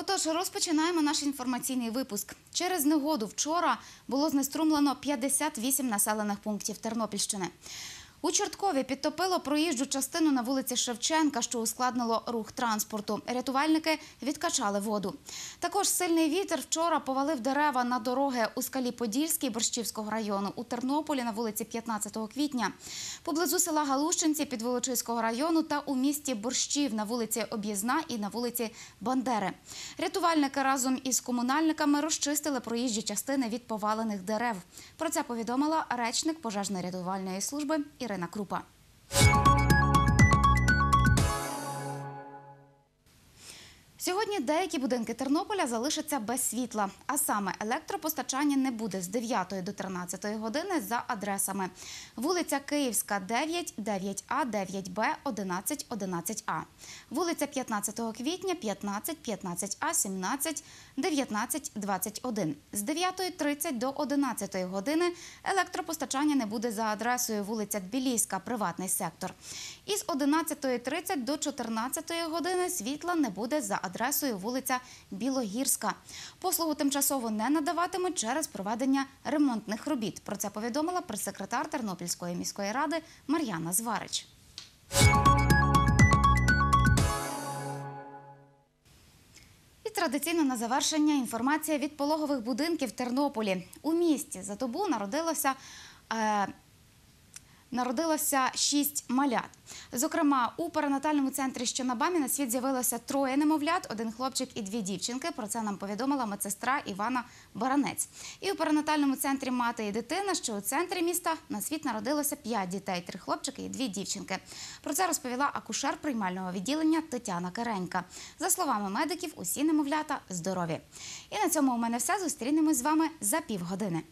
Отож, розпочинаємо наш інформаційний випуск. Через негоду вчора було знеструмлено 58 населених пунктів Тернопільщини. У Чорткові підтопило проїжджу частину на вулиці Шевченка, що ускладнило рух транспорту. Рятувальники відкачали воду. Також сильний вітер вчора повалив дерева на дороги у скалі Подільській Борщівського району у Тернополі на вулиці 15 квітня, поблизу села Галущинці Підволочиського району та у місті Борщів на вулиці Об'їзна і на вулиці Бандери. Рятувальники разом із комунальниками розчистили проїжджі частини від повалених дерев. Про це повідомила речник пожежно-рятувальної служби і. Ірина Крупа. Сьогодні деякі будинки Тернополя залишаться без світла, а саме електропостачання не буде з 9 до 13 години за адресами. Вулиця Київська, 9, 9А, 9Б, 11, 11А. Вулиця 15 квітня, 15, 15А, 17, 19, 21. З 9.30 до 11 години електропостачання не буде за адресою вулиця Тбілійська, приватний сектор. Із 11.30 до 14 години світла не буде за адресою адресою вулиця Білогірська. Послугу тимчасово не надаватимуть через проведення ремонтних робіт. Про це повідомила прес-секретар Тернопільської міської ради Мар'яна Зварич. Традиційно на завершення інформація від пологових будинків Тернополі. У місті за добу народилося. Е, народилося шість малят. Зокрема, у перинатальному центрі, що на Бамі, на світ з'явилося троє немовлят: один хлопчик і дві дівчинки. Про це нам повідомила медсестра Івана Баранець. І у перинатальному центрі мати і дитина, що у центрі міста на світ народилося п'ять дітей, три хлопчики і дві дівчинки. Про це розповіла акушер приймального відділення Тетяна Керенька. За словами медиків, усі немовлята здорові. І на цьому у мене все зустрінемось з вами за півгодини.